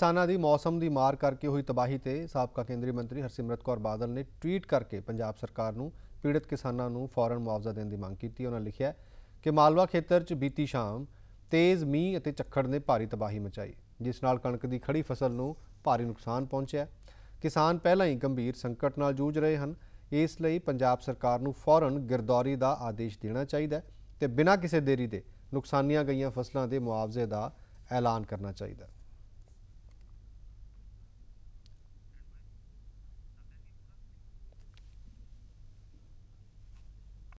ਕਿਸਾਨਾਂ ਦੀ ਮੌਸਮ ਦੀ ਮਾਰ ਕਰਕੇ ਹੋਈ ਤਬਾਹੀ ਤੇ ਸਾਬਕਾ ਕੇਂਦਰੀ ਮੰਤਰੀ ਹਰਸਿਮਰਤ ਕੌਰ ਬਾਦਲ ਨੇ ਟਵੀਟ ਕਰਕੇ ਪੰਜਾਬ ਸਰਕਾਰ ਨੂੰ ਪੀੜਤ ਕਿਸਾਨਾਂ ਨੂੰ ਫੌਰਨ ਮੁਆਵਜ਼ਾ ਦੇਣ ਦੀ ਮੰਗ ਕੀਤੀ ਉਹਨਾਂ ਲਿਖਿਆ ਕਿ ਮਾਲਵਾ ਖੇਤਰ 'ਚ ਬੀਤੀ ਸ਼ਾਮ ਤੇਜ਼ ਮੀਂਹ ਅਤੇ ਝੱਖੜ ਨੇ ਭਾਰੀ ਤਬਾਹੀ ਮਚਾਈ ਜਿਸ ਨਾਲ ਕਣਕ ਦੀ ਖੜੀ ਫਸਲ ਨੂੰ ਭਾਰੀ ਨੁਕਸਾਨ ਪਹੁੰਚਿਆ ਕਿਸਾਨ ਪਹਿਲਾਂ ਹੀ ਗੰਭੀਰ ਸੰਕਟ ਨਾਲ ਜੂਝ ਰਹੇ ਹਨ ਇਸ ਲਈ ਪੰਜਾਬ ਸਰਕਾਰ ਨੂੰ ਫੌਰਨ ਗਿਰਦੌਰੀ ਦਾ ਆਦੇਸ਼ ਦੇਣਾ ਚਾਹੀਦਾ ਹੈ ਤੇ ਬਿਨਾਂ ਕਿਸੇ ਦੇਰੀ ਦੇ ਨੁਕਸਾਨੀਆਂ ਗਈਆਂ ਫਸਲਾਂ ਦੇ ਮੁਆਵਜ਼ੇ ਦਾ ਐਲਾਨ ਕਰਨਾ ਚਾਹੀਦਾ